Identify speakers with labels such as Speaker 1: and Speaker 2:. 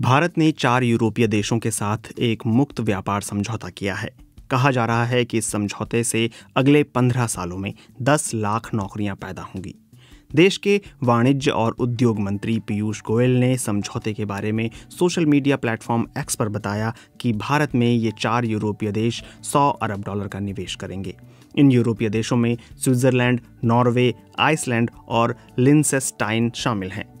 Speaker 1: भारत ने चार यूरोपीय देशों के साथ एक मुक्त व्यापार समझौता किया है कहा जा रहा है कि इस समझौते से अगले पंद्रह सालों में दस लाख नौकरियां पैदा होंगी देश के वाणिज्य और उद्योग मंत्री पीयूष गोयल ने समझौते के बारे में सोशल मीडिया प्लेटफॉर्म एक्स पर बताया कि भारत में ये चार यूरोपीय देश 100 अरब डॉलर का निवेश करेंगे इन यूरोपीय देशों में स्विट्जरलैंड नॉर्वे आइसलैंड और लिंसेस्टाइन शामिल हैं